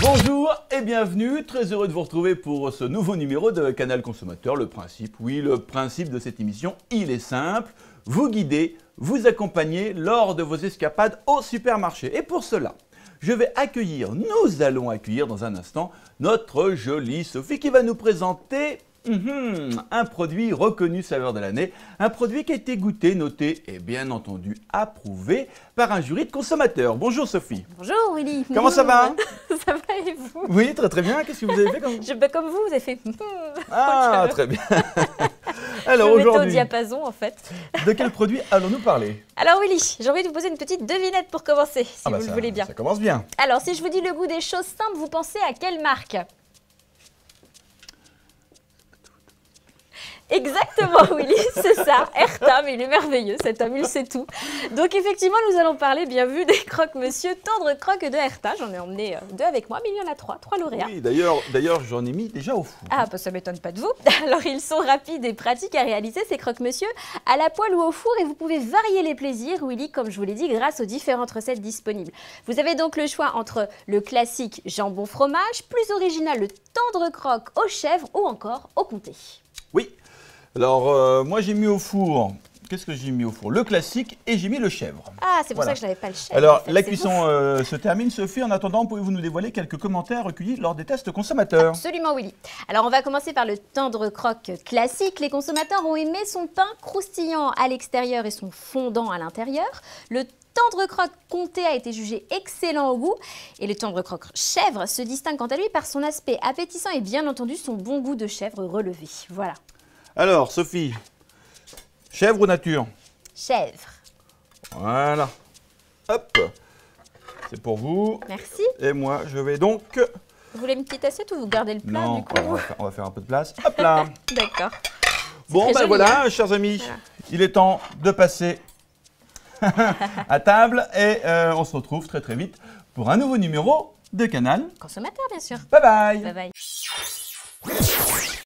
Bonjour et bienvenue, très heureux de vous retrouver pour ce nouveau numéro de Canal Consommateur. Le principe, oui, le principe de cette émission, il est simple, vous guider, vous accompagner lors de vos escapades au supermarché. Et pour cela, je vais accueillir, nous allons accueillir dans un instant notre jolie Sophie qui va nous présenter mhm, un produit reconnu saveur de l'année, un produit qui a été goûté, noté et bien entendu approuvé par un jury de consommateurs. Bonjour Sophie. Bonjour Willy. Comment ça va Ça va oui, très très bien. Qu'est-ce que vous avez fait comme vous bah, Comme vous, vous avez fait. Hmm, ah, oh, très bien. Alors aujourd'hui. au diapason en fait. de quel produit allons-nous parler Alors Willy, j'ai envie de vous poser une petite devinette pour commencer, si ah, bah vous le voulez bien. Ça commence bien. Alors si je vous dis le goût des choses simples, vous pensez à quelle marque Exactement, Willy, c'est ça. mais il est merveilleux, cet homme, il tout. Donc, effectivement, nous allons parler, bien vu, des croque-monsieur, tendre croque de Erta. J'en ai emmené euh, deux avec moi, mais il y en a trois, trois lauréats. Oui, d'ailleurs, j'en ai mis déjà au four. Ah, bah, ça m'étonne pas de vous. Alors, ils sont rapides et pratiques à réaliser, ces croque-monsieur, à la poêle ou au four, et vous pouvez varier les plaisirs, Willy, comme je vous l'ai dit, grâce aux différentes recettes disponibles. Vous avez donc le choix entre le classique jambon-fromage, plus original, le tendre croque aux chèvres ou encore au comté. Alors, euh, moi, j'ai mis au four. Qu'est-ce que j'ai mis au four Le classique et j'ai mis le chèvre. Ah, c'est pour ça que je n'avais pas le chèvre. Alors, la cuisson euh, se termine, Sophie. En attendant, pouvez-vous nous dévoiler quelques commentaires recueillis lors des tests consommateurs Absolument, Willy. Alors, on va commencer par le tendre croque classique. Les consommateurs ont aimé son pain croustillant à l'extérieur et son fondant à l'intérieur. Le tendre croque comté a été jugé excellent au goût et le tendre croque chèvre se distingue quant à lui par son aspect appétissant et bien entendu son bon goût de chèvre relevé. Voilà. Alors, Sophie, chèvre ou nature Chèvre. Voilà. Hop. C'est pour vous. Merci. Et moi, je vais donc... Vous voulez une petite assiette ou vous gardez le plat, non, du coup on va, faire, un peu de place. Hop là D'accord. Bon, ben voilà, hein. chers amis, il est temps de passer à table et euh, on se retrouve très très vite pour un nouveau numéro de Canal Consommateur, bien sûr. Bye bye Bye bye